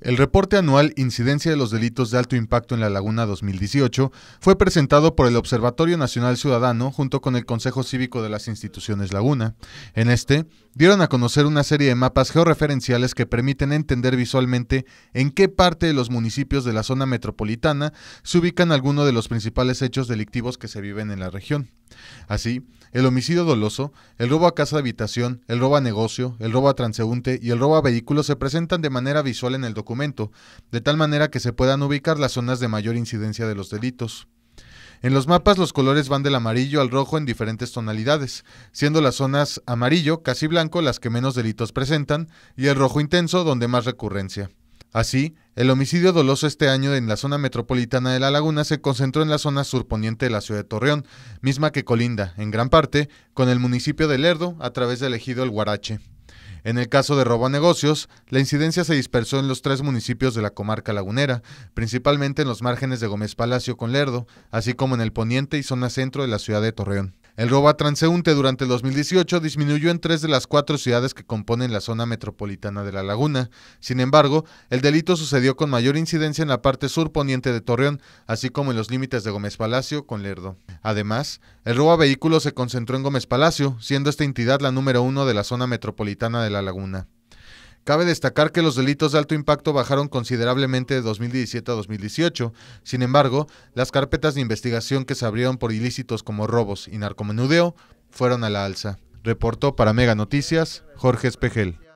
El reporte anual Incidencia de los Delitos de Alto Impacto en la Laguna 2018 fue presentado por el Observatorio Nacional Ciudadano junto con el Consejo Cívico de las Instituciones Laguna. En este, dieron a conocer una serie de mapas georreferenciales que permiten entender visualmente en qué parte de los municipios de la zona metropolitana se ubican algunos de los principales hechos delictivos que se viven en la región. Así, el homicidio doloso, el robo a casa de habitación, el robo a negocio, el robo a transeúnte y el robo a vehículos se presentan de manera visual en el documento, de tal manera que se puedan ubicar las zonas de mayor incidencia de los delitos. En los mapas los colores van del amarillo al rojo en diferentes tonalidades, siendo las zonas amarillo, casi blanco, las que menos delitos presentan, y el rojo intenso, donde más recurrencia. Así, el homicidio doloso este año en la zona metropolitana de La Laguna se concentró en la zona surponiente de la ciudad de Torreón, misma que colinda, en gran parte, con el municipio de Lerdo a través del ejido El Guarache. En el caso de robo a negocios, la incidencia se dispersó en los tres municipios de la comarca lagunera, principalmente en los márgenes de Gómez Palacio con Lerdo, así como en el poniente y zona centro de la ciudad de Torreón. El robo a transeúnte durante el 2018 disminuyó en tres de las cuatro ciudades que componen la zona metropolitana de La Laguna. Sin embargo, el delito sucedió con mayor incidencia en la parte sur poniente de Torreón, así como en los límites de Gómez Palacio con Lerdo. Además, el robo a vehículos se concentró en Gómez Palacio, siendo esta entidad la número uno de la zona metropolitana de La Laguna. Cabe destacar que los delitos de alto impacto bajaron considerablemente de 2017 a 2018. Sin embargo, las carpetas de investigación que se abrieron por ilícitos como robos y narcomenudeo fueron a la alza. Reportó para Mega Noticias Jorge Espejel.